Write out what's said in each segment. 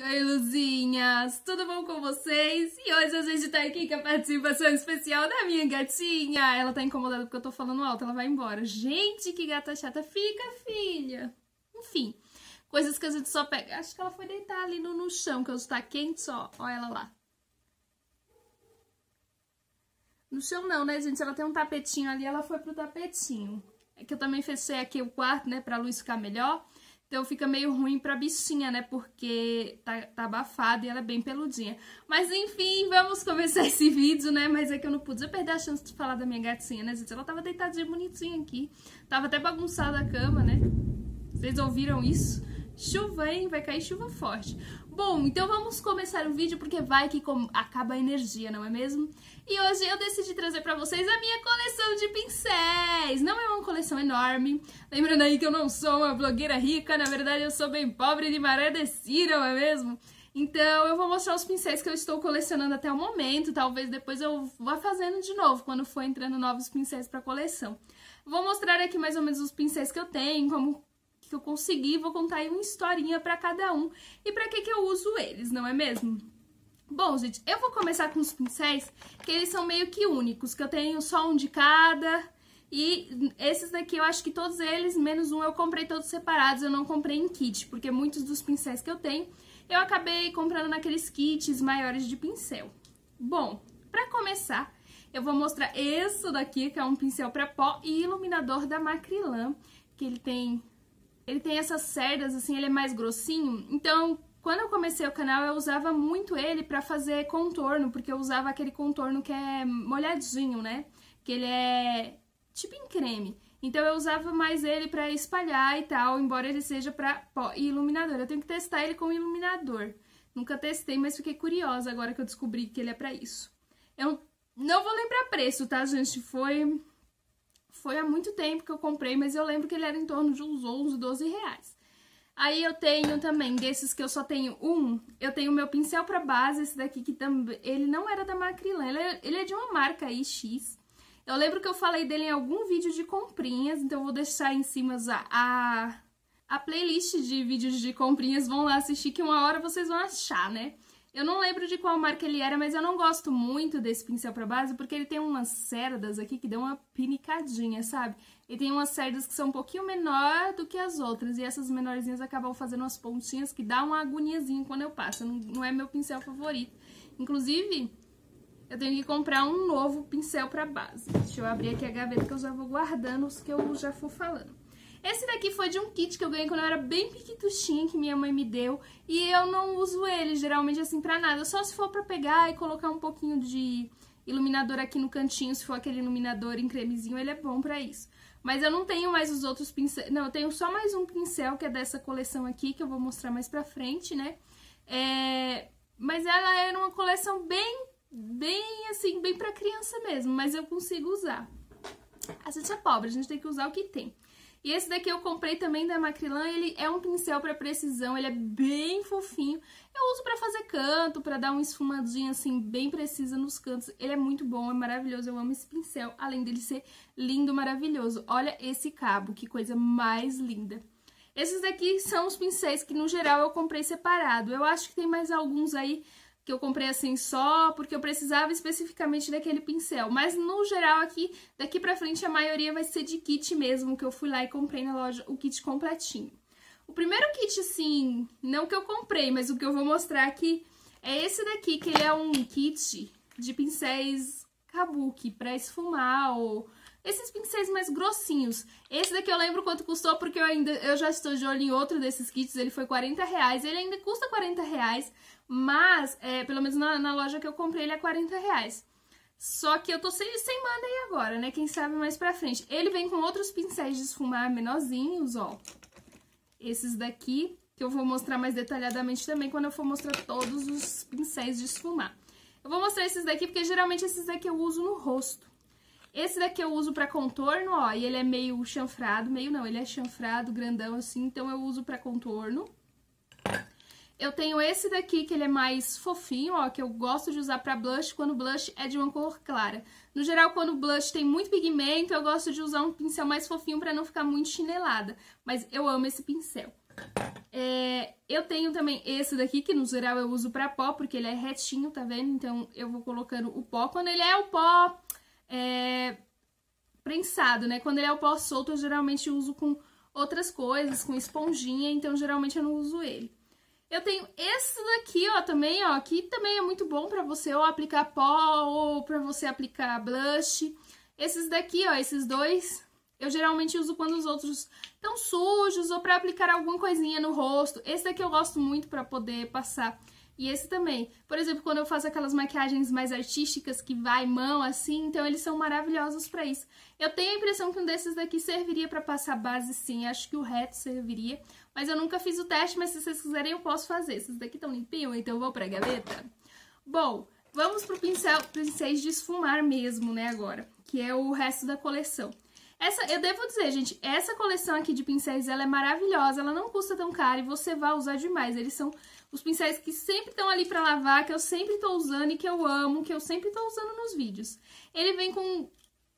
Oi, Luzinhas! Tudo bom com vocês? E hoje a gente tá aqui com a participação especial da minha gatinha. Ela tá incomodada porque eu tô falando alto, ela vai embora. Gente, que gata chata! Fica, filha! Enfim, coisas que a gente só pega. Acho que ela foi deitar ali no, no chão, que eu tá quente só. Olha ela lá. No chão não, né, gente? Ela tem um tapetinho ali, ela foi pro tapetinho. É que eu também fechei aqui o quarto, né, pra luz ficar melhor. Então fica meio ruim pra bichinha, né? Porque tá, tá abafada e ela é bem peludinha. Mas enfim, vamos começar esse vídeo, né? Mas é que eu não podia perder a chance de falar da minha gatinha, né, gente? Ela tava deitadinha bonitinha aqui. Tava até bagunçada a cama, né? Vocês ouviram isso? Chuva, hein? Vai cair chuva forte. Bom, então vamos começar o vídeo porque vai que acaba a energia, não é mesmo? E hoje eu decidi trazer pra vocês a minha coleção de pincéis. Não é uma coleção enorme. Lembrando aí que eu não sou uma blogueira rica, na verdade eu sou bem pobre de maré descida, não é mesmo? Então eu vou mostrar os pincéis que eu estou colecionando até o momento, talvez depois eu vá fazendo de novo, quando for entrando novos pincéis para coleção. Vou mostrar aqui mais ou menos os pincéis que eu tenho, como que eu consegui, vou contar aí uma historinha para cada um e para que, que eu uso eles, não é mesmo? Bom, gente, eu vou começar com os pincéis, que eles são meio que únicos, que eu tenho só um de cada, e esses daqui eu acho que todos eles, menos um, eu comprei todos separados, eu não comprei em kit, porque muitos dos pincéis que eu tenho, eu acabei comprando naqueles kits maiores de pincel. Bom, pra começar, eu vou mostrar isso daqui, que é um pincel pra pó e iluminador da Macrilan, que ele tem ele tem essas cerdas, assim, ele é mais grossinho. Então, quando eu comecei o canal, eu usava muito ele pra fazer contorno, porque eu usava aquele contorno que é molhadinho, né? Que ele é tipo em creme. Então eu usava mais ele pra espalhar e tal, embora ele seja pra pó e iluminador. Eu tenho que testar ele com iluminador. Nunca testei, mas fiquei curiosa agora que eu descobri que ele é pra isso. Eu não vou lembrar preço, tá, gente? Foi foi há muito tempo que eu comprei, mas eu lembro que ele era em torno de uns 11, 12 reais. Aí eu tenho também, desses que eu só tenho um, eu tenho meu pincel para base, esse daqui que também, ele não era da Macrylan, ele, é, ele é de uma marca aí, X. Eu lembro que eu falei dele em algum vídeo de comprinhas, então eu vou deixar em cima a, a, a playlist de vídeos de comprinhas, vão lá assistir que uma hora vocês vão achar, né? Eu não lembro de qual marca ele era, mas eu não gosto muito desse pincel para base, porque ele tem umas cerdas aqui que dão uma pinicadinha, sabe? E tem umas cerdas que são um pouquinho menor do que as outras, e essas menorzinhas acabam fazendo umas pontinhas que dá uma agoniazinha quando eu passo. Não, não é meu pincel favorito. Inclusive, eu tenho que comprar um novo pincel para base. Deixa eu abrir aqui a gaveta que eu já vou guardando os que eu já for falando. Esse daqui foi de um kit que eu ganhei quando eu era bem piquituchinha, que minha mãe me deu. E eu não uso ele, geralmente, assim, pra nada. Só se for pra pegar e colocar um pouquinho de iluminador aqui no cantinho, se for aquele iluminador em cremezinho, ele é bom pra isso. Mas eu não tenho mais os outros pincéis... Não, eu tenho só mais um pincel, que é dessa coleção aqui, que eu vou mostrar mais pra frente, né? É... Mas ela era uma coleção bem, bem, assim, bem pra criança mesmo, mas eu consigo usar. A gente é pobre, a gente tem que usar o que tem. E esse daqui eu comprei também da Macrilan, ele é um pincel para precisão, ele é bem fofinho. Eu uso para fazer canto, para dar uma esfumadinha assim bem precisa nos cantos. Ele é muito bom, é maravilhoso, eu amo esse pincel, além dele ser lindo, maravilhoso. Olha esse cabo, que coisa mais linda. Esses daqui são os pincéis que, no geral, eu comprei separado. Eu acho que tem mais alguns aí que eu comprei assim só porque eu precisava especificamente daquele pincel. Mas no geral aqui, daqui pra frente a maioria vai ser de kit mesmo, que eu fui lá e comprei na loja o kit completinho. O primeiro kit, assim, não que eu comprei, mas o que eu vou mostrar aqui é esse daqui, que ele é um kit de pincéis kabuki pra esfumar ou esses pincéis mais grossinhos. Esse daqui eu lembro quanto custou, porque eu ainda eu já estou de olho em outro desses kits, ele foi 40 reais. Ele ainda custa 40 reais, mas, é, pelo menos na, na, loja que eu comprei, ele é 40 reais. Só que eu tô sem, sem manda aí agora, né? Quem sabe mais pra frente. Ele vem com outros pincéis de esfumar menorzinhos, ó. Esses daqui, que eu vou mostrar mais detalhadamente também quando eu for mostrar todos os pincéis de esfumar. Eu vou mostrar esses daqui, porque geralmente esses daqui eu uso no rosto. Esse daqui eu uso pra contorno, ó, e ele é meio chanfrado, meio não, ele é chanfrado, grandão assim, então eu uso pra contorno. Eu tenho esse daqui, que ele é mais fofinho, ó, que eu gosto de usar pra blush, quando o blush é de uma cor clara. No geral, quando o blush tem muito pigmento, eu gosto de usar um pincel mais fofinho pra não ficar muito chinelada, mas eu amo esse pincel. É, eu tenho também esse daqui, que no geral eu uso pra pó, porque ele é retinho, tá vendo? Então eu vou colocando o pó. Quando ele é o pó é, prensado, né? Quando ele é o pó solto, eu geralmente uso com outras coisas, com esponjinha, então geralmente eu não uso ele. Eu tenho esse daqui, ó, também, ó, que também é muito bom pra você ou aplicar pó ou pra você aplicar blush. Esses daqui, ó, esses dois, eu geralmente uso quando os outros estão sujos ou pra aplicar alguma coisinha no rosto. Esse daqui eu gosto muito pra poder passar e esse também. Por exemplo, quando eu faço aquelas maquiagens mais artísticas que vai mão assim, então eles são maravilhosos para isso. Eu tenho a impressão que um desses daqui serviria para passar base sim, acho que o reto serviria. Mas eu nunca fiz o teste, mas se vocês quiserem eu posso fazer. Esses daqui estão limpinhos, então eu vou pra gaveta. Bom, vamos pro pincel, pincéis de esfumar mesmo, né, agora. Que é o resto da coleção. Essa, eu devo dizer, gente, essa coleção aqui de pincéis, ela é maravilhosa, ela não custa tão caro e você vai usar demais. Eles são os pincéis que sempre estão ali para lavar, que eu sempre estou usando e que eu amo, que eu sempre estou usando nos vídeos. Ele vem com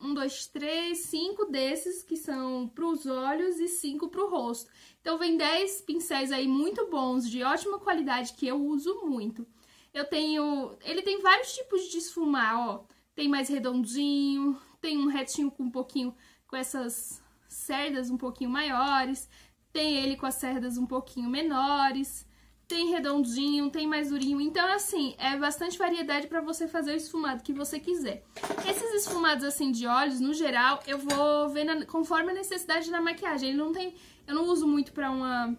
um, dois, três, cinco desses que são para os olhos e cinco para o rosto. Então vem dez pincéis aí muito bons, de ótima qualidade, que eu uso muito. Eu tenho... Ele tem vários tipos de esfumar, ó. Tem mais redondinho, tem um retinho com um pouquinho... Com essas cerdas um pouquinho maiores, tem ele com as cerdas um pouquinho menores, tem redondinho, tem mais durinho. Então, assim, é bastante variedade para você fazer o esfumado que você quiser. Esses esfumados, assim, de olhos, no geral, eu vou ver na, conforme a necessidade da maquiagem. Ele não tem... Eu não uso muito pra uma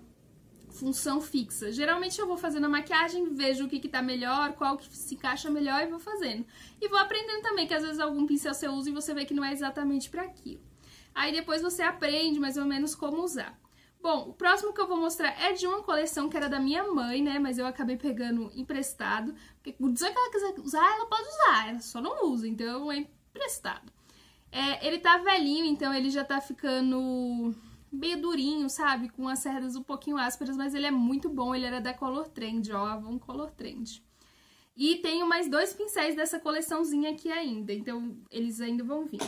função fixa. Geralmente eu vou fazendo a maquiagem, vejo o que que tá melhor, qual que se encaixa melhor e vou fazendo. E vou aprendendo também, que às vezes algum pincel você usa e você vê que não é exatamente para aquilo. Aí depois você aprende mais ou menos como usar. Bom, o próximo que eu vou mostrar é de uma coleção que era da minha mãe, né? Mas eu acabei pegando emprestado. Porque o que ela quiser usar, ela pode usar. Ela só não usa, então é emprestado. É, ele tá velhinho, então ele já tá ficando bem durinho, sabe? Com as cerdas um pouquinho ásperas, mas ele é muito bom. Ele era da Color Trend, ó, Avon Color Trend. E tenho mais dois pincéis dessa coleçãozinha aqui ainda, então eles ainda vão vir.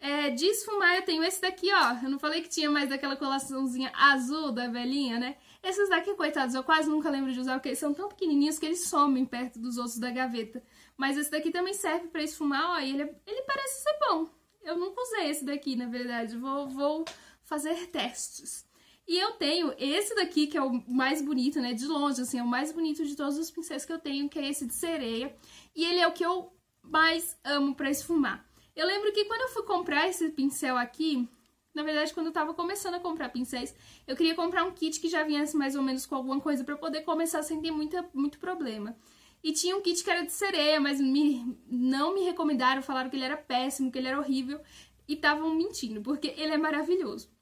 É, de esfumar eu tenho esse daqui, ó. Eu não falei que tinha mais daquela colaçãozinha azul da velhinha, né? Esses daqui, coitados, eu quase nunca lembro de usar, porque eles são tão pequenininhos que eles somem perto dos outros da gaveta. Mas esse daqui também serve pra esfumar, ó, e ele, é, ele parece ser bom. Eu nunca usei esse daqui, na verdade. Vou, vou fazer testes. E eu tenho esse daqui, que é o mais bonito, né, de longe, assim, é o mais bonito de todos os pincéis que eu tenho, que é esse de sereia. E ele é o que eu mais amo pra esfumar. Eu lembro que quando eu fui comprar esse pincel aqui, na verdade, quando eu tava começando a comprar pincéis, eu queria comprar um kit que já viesse mais ou menos com alguma coisa pra poder começar sem ter muita, muito problema. E tinha um kit que era de sereia, mas me, não me recomendaram, falaram que ele era péssimo, que ele era horrível, e estavam mentindo, porque ele é maravilhoso.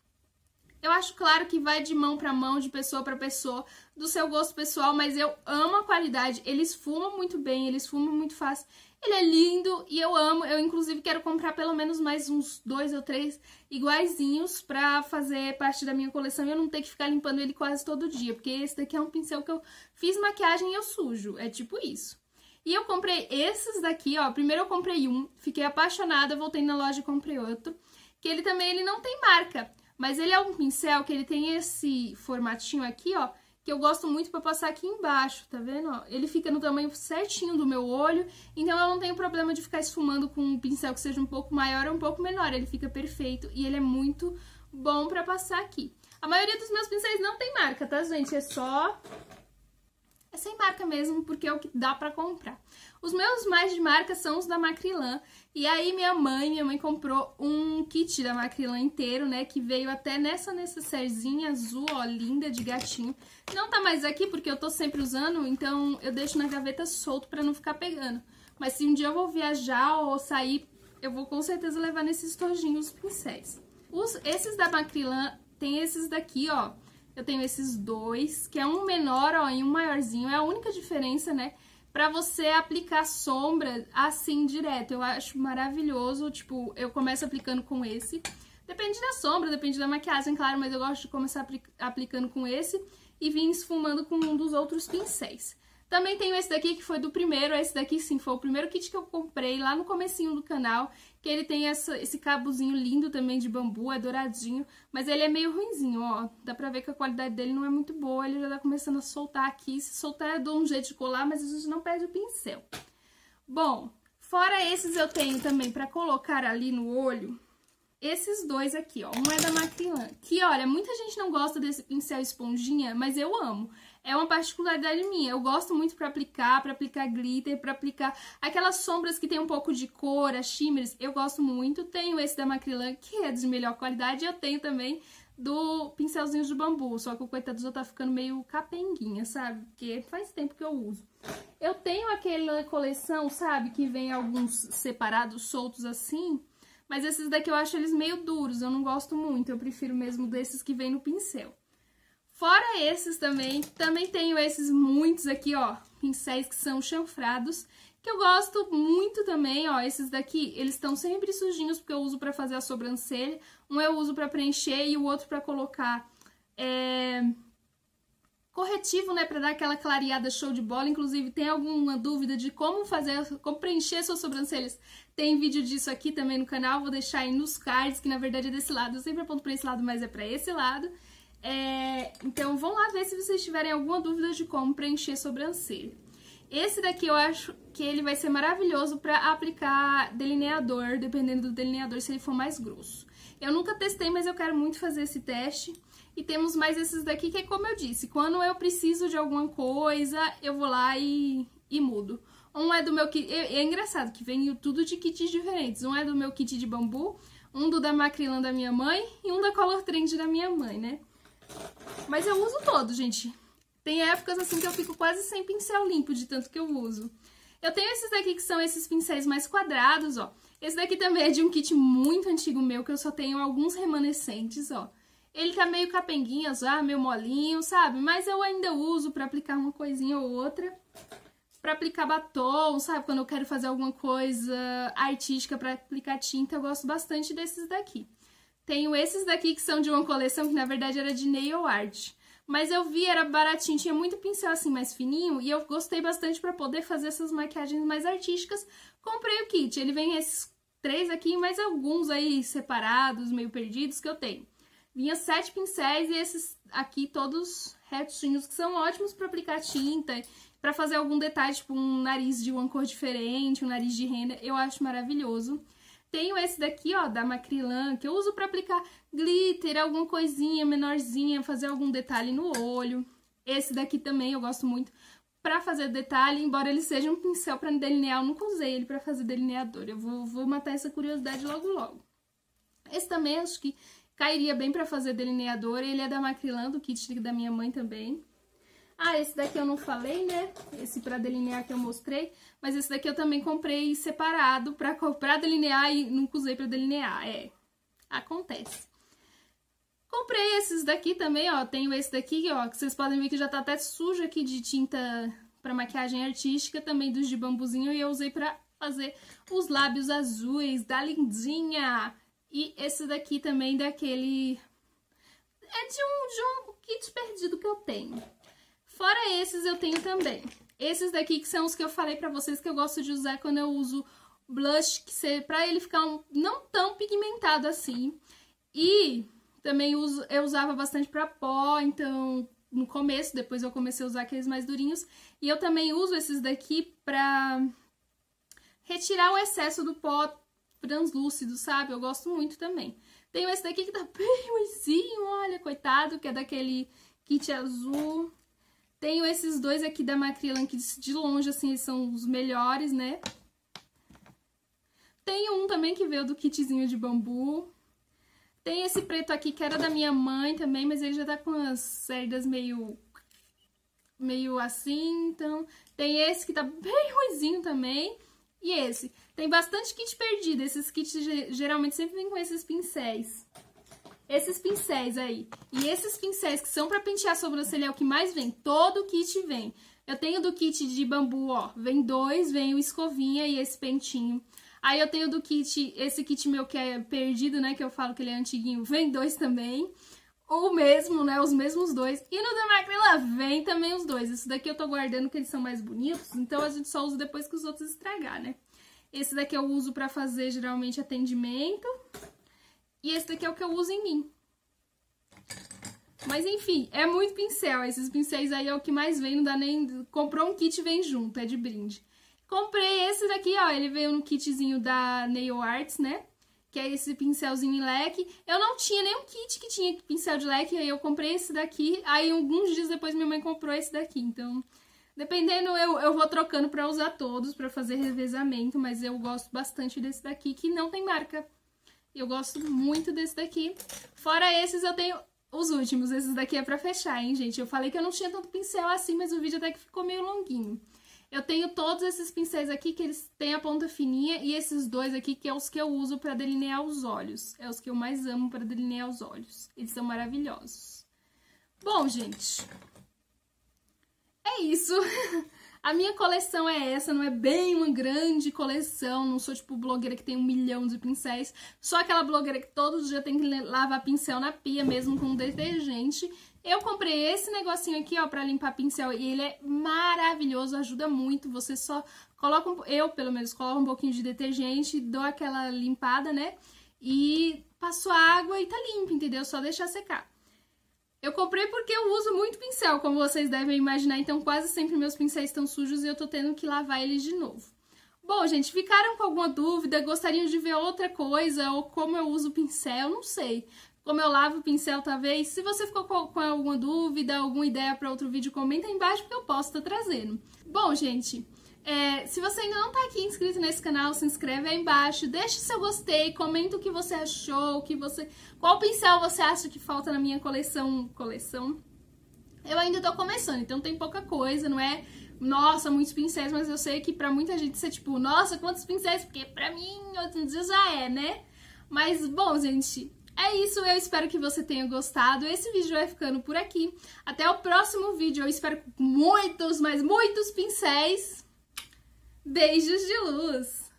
Eu acho claro que vai de mão para mão, de pessoa para pessoa, do seu gosto pessoal, mas eu amo a qualidade. Eles fumam muito bem, eles fumam muito fácil. Ele é lindo e eu amo. Eu, inclusive, quero comprar pelo menos mais uns dois ou três iguaizinhos pra fazer parte da minha coleção e eu não ter que ficar limpando ele quase todo dia, porque esse daqui é um pincel que eu fiz maquiagem e eu sujo. É tipo isso. E eu comprei esses daqui, ó. Primeiro eu comprei um, fiquei apaixonada, voltei na loja e comprei outro. Que ele também ele não tem marca, mas ele é um pincel que ele tem esse formatinho aqui, ó, que eu gosto muito pra passar aqui embaixo, tá vendo? Ó, ele fica no tamanho certinho do meu olho, então eu não tenho problema de ficar esfumando com um pincel que seja um pouco maior ou um pouco menor. Ele fica perfeito e ele é muito bom pra passar aqui. A maioria dos meus pincéis não tem marca, tá, gente? É só é sem marca mesmo, porque é o que dá para comprar. Os meus mais de marca são os da Macrilan. E aí minha mãe, minha mãe comprou um kit da Macrilan inteiro, né? Que veio até nessa necessairezinha azul, ó, linda, de gatinho. Não tá mais aqui porque eu tô sempre usando, então eu deixo na gaveta solto pra não ficar pegando. Mas se um dia eu vou viajar ou sair, eu vou com certeza levar nesses tojinhos os pincéis. Os, esses da Macrilan tem esses daqui, ó, eu tenho esses dois, que é um menor ó, e um maiorzinho. É a única diferença, né? Pra você aplicar sombra assim direto. Eu acho maravilhoso. Tipo, eu começo aplicando com esse. Depende da sombra, depende da maquiagem, claro, mas eu gosto de começar aplicando com esse e vim esfumando com um dos outros pincéis. Também tenho esse daqui que foi do primeiro, esse daqui sim, foi o primeiro kit que eu comprei lá no comecinho do canal, que ele tem essa, esse cabozinho lindo também de bambu, é douradinho, mas ele é meio ruinzinho, ó, dá pra ver que a qualidade dele não é muito boa, ele já tá começando a soltar aqui, se soltar eu dou um jeito de colar, mas a gente não perde o pincel. Bom, fora esses eu tenho também pra colocar ali no olho, esses dois aqui, ó, um é da Macrylan, que olha, muita gente não gosta desse pincel esponjinha, mas eu amo, é uma particularidade minha. Eu gosto muito para aplicar, para aplicar glitter, para aplicar aquelas sombras que tem um pouco de cor, as shimmers, eu gosto muito. Tenho esse da Macrilan, que é de melhor qualidade, e eu tenho também do pincelzinho de bambu, só que o coitado já tá ficando meio capenguinha, sabe? Porque faz tempo que eu uso. Eu tenho aquela coleção, sabe, que vem alguns separados, soltos assim, mas esses daqui eu acho eles meio duros, eu não gosto muito, eu prefiro mesmo desses que vem no pincel. Fora esses também, também tenho esses muitos aqui, ó, pincéis que são chanfrados, que eu gosto muito também, ó, esses daqui, eles estão sempre sujinhos porque eu uso pra fazer a sobrancelha, um eu uso pra preencher e o outro pra colocar é, corretivo, né, pra dar aquela clareada show de bola, inclusive tem alguma dúvida de como fazer, como preencher suas sobrancelhas, tem vídeo disso aqui também no canal, vou deixar aí nos cards, que na verdade é desse lado, eu sempre aponto pra esse lado, mas é pra esse lado, é, então, vão lá ver se vocês tiverem alguma dúvida de como preencher sobrancelha. Esse daqui eu acho que ele vai ser maravilhoso para aplicar delineador, dependendo do delineador, se ele for mais grosso. Eu nunca testei, mas eu quero muito fazer esse teste. E temos mais esses daqui, que é como eu disse, quando eu preciso de alguma coisa, eu vou lá e, e mudo. Um é do meu kit... É engraçado que vem tudo de kits diferentes. Um é do meu kit de bambu, um do da Macrilan da minha mãe e um da Color Trend da minha mãe, né? Mas eu uso todo, gente. Tem épocas assim que eu fico quase sem pincel limpo de tanto que eu uso. Eu tenho esses daqui que são esses pincéis mais quadrados, ó. Esse daqui também é de um kit muito antigo meu, que eu só tenho alguns remanescentes, ó. Ele tá meio capenguinhas ó ah, meio molinho, sabe? Mas eu ainda uso pra aplicar uma coisinha ou outra. Pra aplicar batom, sabe? Quando eu quero fazer alguma coisa artística pra aplicar tinta, eu gosto bastante desses daqui. Tenho esses daqui que são de uma coleção que na verdade era de nail art. Mas eu vi, era baratinho, tinha muito pincel assim mais fininho e eu gostei bastante para poder fazer essas maquiagens mais artísticas. Comprei o kit, ele vem esses três aqui mais alguns aí separados, meio perdidos que eu tenho. Vinha sete pincéis e esses aqui todos retinhos, que são ótimos para aplicar tinta, para fazer algum detalhe, tipo um nariz de uma cor diferente, um nariz de renda, eu acho maravilhoso. Tenho esse daqui, ó, da Macrilan, que eu uso pra aplicar glitter, alguma coisinha menorzinha, fazer algum detalhe no olho. Esse daqui também eu gosto muito pra fazer detalhe, embora ele seja um pincel pra delinear, eu nunca usei ele pra fazer delineador. Eu vou, vou matar essa curiosidade logo logo. Esse também acho que cairia bem pra fazer delineador, ele é da Macrilan, do kit da minha mãe também. Ah, esse daqui eu não falei, né? Esse pra delinear que eu mostrei. Mas esse daqui eu também comprei separado pra, pra delinear e nunca usei pra delinear. É, acontece. Comprei esses daqui também, ó. Tenho esse daqui, ó, que vocês podem ver que já tá até sujo aqui de tinta pra maquiagem artística. Também dos de bambuzinho e eu usei pra fazer os lábios azuis da lindinha. E esse daqui também daquele... É de um, de um kit perdido que eu tenho. Fora esses, eu tenho também. Esses daqui que são os que eu falei pra vocês que eu gosto de usar quando eu uso blush, que pra ele ficar um, não tão pigmentado assim. E também uso, eu usava bastante pra pó, então no começo, depois eu comecei a usar aqueles mais durinhos. E eu também uso esses daqui pra retirar o excesso do pó translúcido, sabe? Eu gosto muito também. Tenho esse daqui que tá bem ruizinho, olha, coitado, que é daquele kit azul. Tenho esses dois aqui da Macrylan, que de longe, assim, são os melhores, né? Tenho um também que veio do kitzinho de bambu. Tem esse preto aqui, que era da minha mãe também, mas ele já tá com as cerdas meio... Meio assim, então... Tem esse que tá bem ruizinho também. E esse. Tem bastante kit perdido. Esses kits geralmente sempre vêm com esses pincéis esses pincéis aí. E esses pincéis que são para pentear a sobrancelha é o que mais vem. Todo o kit vem. Eu tenho do kit de bambu, ó, vem dois, vem o escovinha e esse pentinho. Aí eu tenho do kit, esse kit meu que é perdido, né, que eu falo que ele é antiguinho, vem dois também. O mesmo, né, os mesmos dois. E no da Macrila vem também os dois. Isso daqui eu tô guardando que eles são mais bonitos, então a gente só usa depois que os outros estragar, né. Esse daqui eu uso pra fazer geralmente atendimento. E esse daqui é o que eu uso em mim. Mas enfim, é muito pincel. Esses pincéis aí é o que mais vem, não dá nem... Comprou um kit vem junto, é de brinde. Comprei esse daqui, ó, ele veio no kitzinho da Nail Arts, né? Que é esse pincelzinho em leque. Eu não tinha nenhum kit que tinha pincel de leque, aí eu comprei esse daqui. Aí alguns dias depois minha mãe comprou esse daqui, então... Dependendo, eu, eu vou trocando pra usar todos, pra fazer revezamento, mas eu gosto bastante desse daqui, que não tem marca. Eu gosto muito desse daqui. Fora esses, eu tenho os últimos. Esses daqui é pra fechar, hein, gente? Eu falei que eu não tinha tanto pincel assim, mas o vídeo até que ficou meio longuinho. Eu tenho todos esses pincéis aqui que eles têm a ponta fininha e esses dois aqui que é os que eu uso pra delinear os olhos. É os que eu mais amo pra delinear os olhos. Eles são maravilhosos. Bom, gente, é isso. A minha coleção é essa, não é bem uma grande coleção, não sou tipo blogueira que tem um milhão de pincéis, só aquela blogueira que todo dia tem que lavar pincel na pia, mesmo com detergente. Eu comprei esse negocinho aqui, ó, pra limpar pincel e ele é maravilhoso, ajuda muito. Você só coloca, um, eu pelo menos, coloco um pouquinho de detergente, dou aquela limpada, né? E passo água e tá limpo, entendeu? Só deixar secar. Eu comprei porque eu uso muito pincel, como vocês devem imaginar, então quase sempre meus pincéis estão sujos e eu tô tendo que lavar eles de novo. Bom, gente, ficaram com alguma dúvida? Gostariam de ver outra coisa ou como eu uso o pincel? Não sei. Como eu lavo o pincel, talvez. Se você ficou com alguma dúvida, alguma ideia para outro vídeo, comenta aí embaixo que eu posso estar tá trazendo. Bom, gente, é, se você ainda não está aqui inscrito nesse canal, se inscreve aí embaixo, deixa seu gostei, comenta o que você achou, que você, qual pincel você acha que falta na minha coleção, coleção. Eu ainda estou começando, então tem pouca coisa, não é? Nossa, muitos pincéis, mas eu sei que para muita gente isso é tipo, nossa, quantos pincéis? Porque para mim, outros dias já é, né? Mas bom, gente, é isso, eu espero que você tenha gostado. Esse vídeo vai ficando por aqui. Até o próximo vídeo. Eu espero muitos, mas muitos pincéis. Beijos de luz!